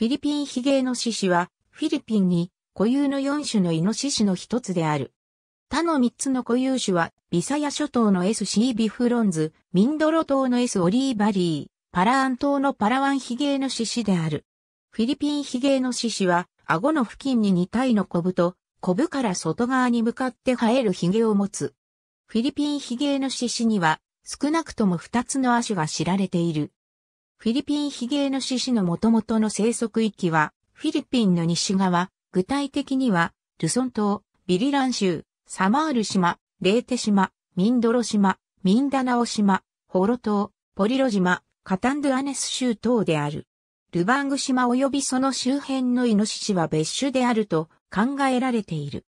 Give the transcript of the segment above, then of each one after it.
フィリピンヒゲイノシシは、フィリピンに固有の4種のイノシシの一つである。他の3つの固有種は、ビサヤ諸島の S シービフロンズ、ミンドロ島の S オリーバリー、パラアン島のパラワンヒゲイノシシである。フィリピンヒゲイノシシは、顎の付近に2体のコブと、コブから外側に向かって生えるヒゲを持つ。フィリピンヒゲイノシシには、少なくとも2つの足が知られている。フィリピンヒゲイノシシの元々の生息域は、フィリピンの西側、具体的には、ルソン島、ビリラン州、サマール島、レーテ島、ミンドロ島、ミンダナオ島、ホロ島、ポリロ島、カタンドゥアネス州等である。ルバング島及びその周辺のイノシシは別種であると考えられている。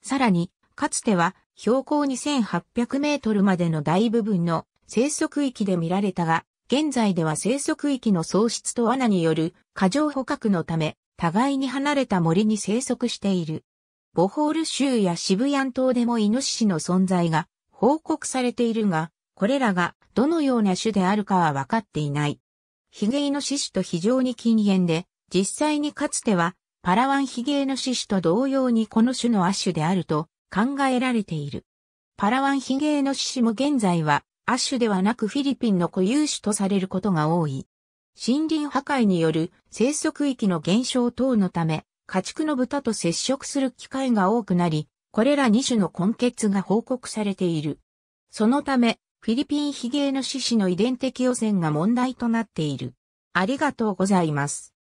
さらに、かつては標高2800メートルまでの大部分の生息域で見られたが、現在では生息域の喪失と罠による過剰捕獲のため、互いに離れた森に生息している。ボホール州やシブヤン島でもイノシシの存在が報告されているが、これらがどのような種であるかは分かっていない。ヒゲイノシシと非常に近縁で、実際にかつてはパラワンヒゲイノシシと同様にこの種の亜種であると考えられている。パラワンヒゲイノシシも現在は亜種ではなくフィリピンの固有種とされることが多い。森林破壊による生息域の減少等のため、家畜の豚と接触する機会が多くなり、これら2種の根血が報告されている。そのため、フィリピンヒゲの獅子の遺伝的汚染が問題となっている。ありがとうございます。